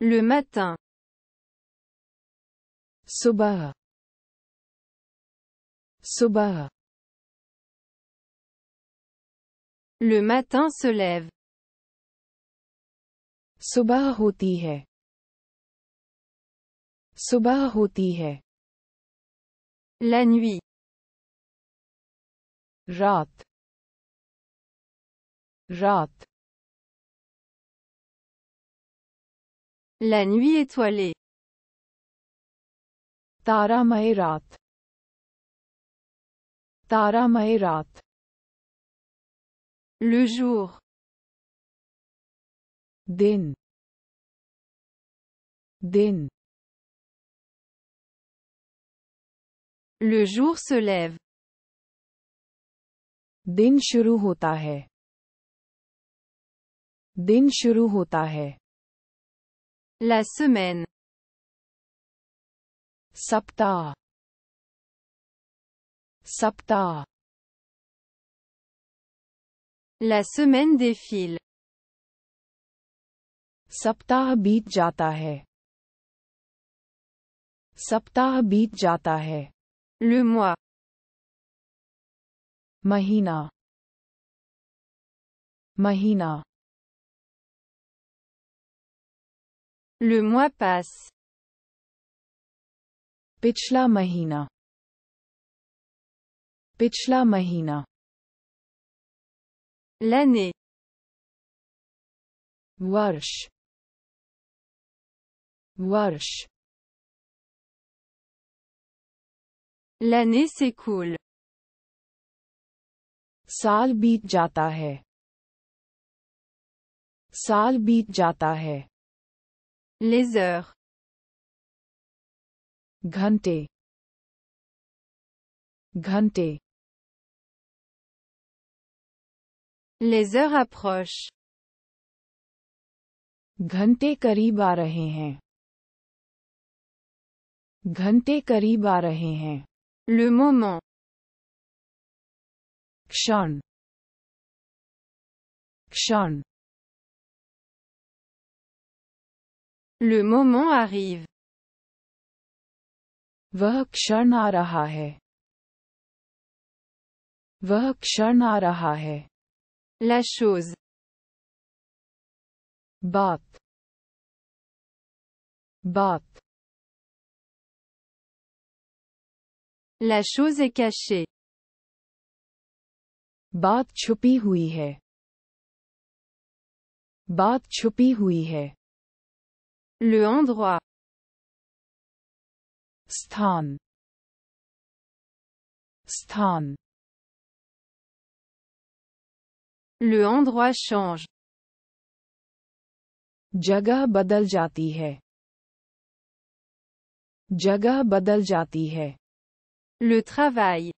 Le matin. Soba. Soba. Le matin se lève. Soba hoti hai. Soba hoti hai. La nuit. Rat. Rat. La nuit étoilée. Tara Maerat. Tara Maerat. Le jour. Din. Din. Le jour se lève. Din shuru hota Din shuru hota la semaine. Sapta. Sapta. La semaine défile. Sapta bit jata Sapta bit jata Le mois. Mahina. Mahina. Le mois passe. Bichla Mahina. Bichla Mahina. L'année. Warsh. Warsh. L'année s'écoule. Sal bit jata hai. Sal bit jata les heures. ganté ganté Les heures approchent. ganté karib aa rahe hain. Ghante Le moment. Kshan. Kshan. Le moment arrive. hai. La chose. Bat. Bat. La chose est cachée. Bat chupi hui Bat chupi hui le endroit. Stan. Stan. Le endroit change. Jaga badal Jaga badal Le travail.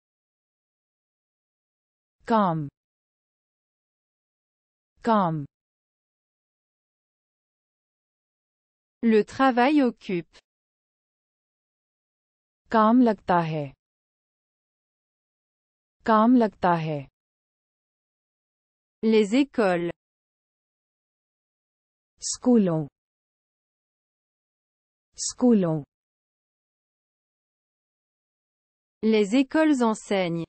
Le travail occupe. Kam lagta Kam lagta Les écoles. Schoolon. Schoolon. Les écoles enseignent.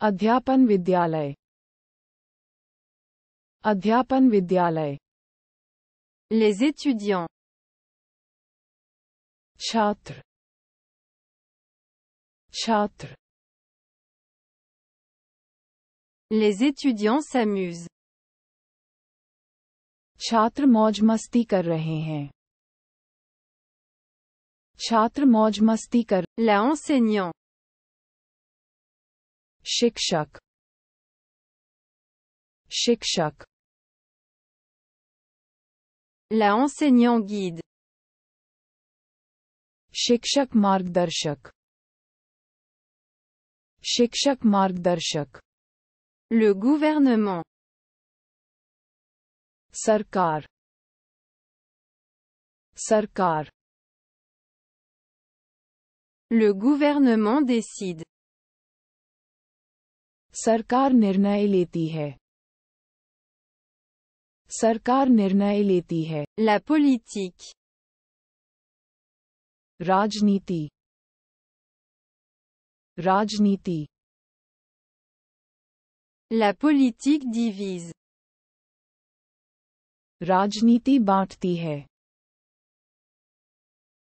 Adhyapan vidyalay. Adhyapan vidyalay. Les étudiants. Chatr. Chatre Les étudiants s'amusent. Chatr moj masti kar La enseignant. Shikshak. Shikshak. La enseignant guide. शिक्षक मार्गदर्शक शिक्षक मार्गदर्शक Le gouvernement. Sarkar. Sarkar. Le gouvernement décide. Sarkar निर्णय लेती है सरकार निर्णय लेती है La राजनीति राजनीति La डिवीज राजनीति बांटती है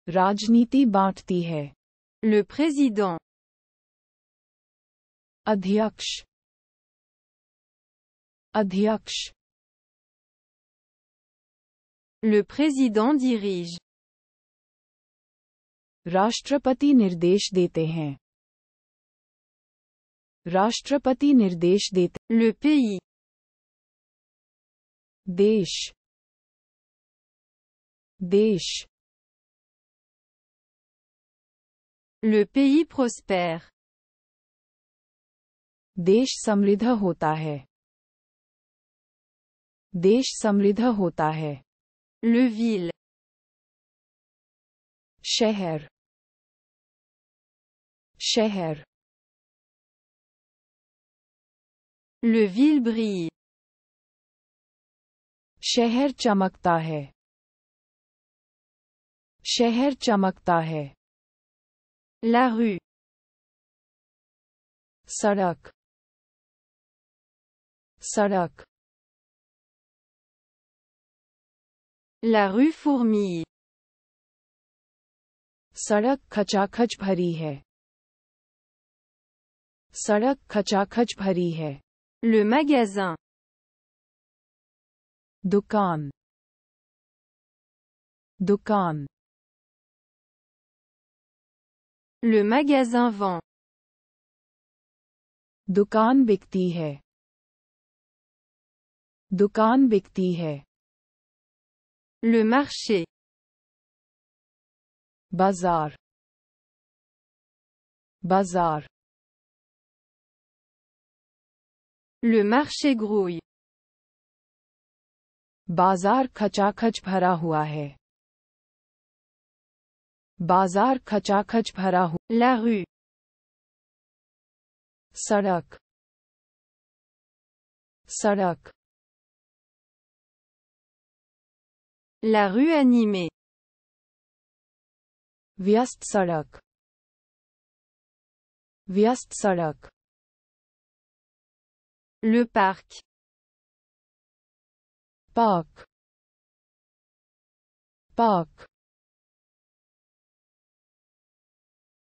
राजनीति बांटती है Le président. अध्यक्ष अध्यक्ष Le président dirige. राष्ट्रपति निर्देश देते हैं राष्ट्रपति निर्देश देते Le pays. देश देश Le pays prospère. देश समृद्ध होता है देश समृद्ध होता है Leville. Şehir. Şehir. Leville brille. şehir çamakta है şehir çamakta है La rue. सड़क सड़क La rue fourmille. सड़क खचाखच भरी है सड़क खचाखच भरी है Le magasin. दुकान दुकान Le magasin vend. दुकान बिकती है दुकान बिकती है Le marché. Bazar. Bazar. Le marché grouille. Bazar खचाखच bhara hua hai. Bazar खचाखच bhara hua. La rue. Sarak. Sarak. La rue animée. Viast solok. Le parc. Park. Park.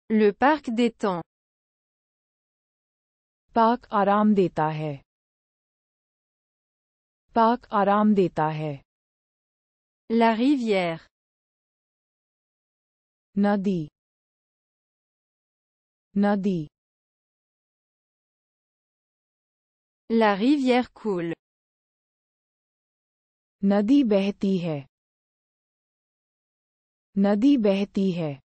Le parc temps. Parc aram deta hai. Park aram deta hai. La rivière. Nadi. Nadi. La rivière coule. Nadi behti Nadi behti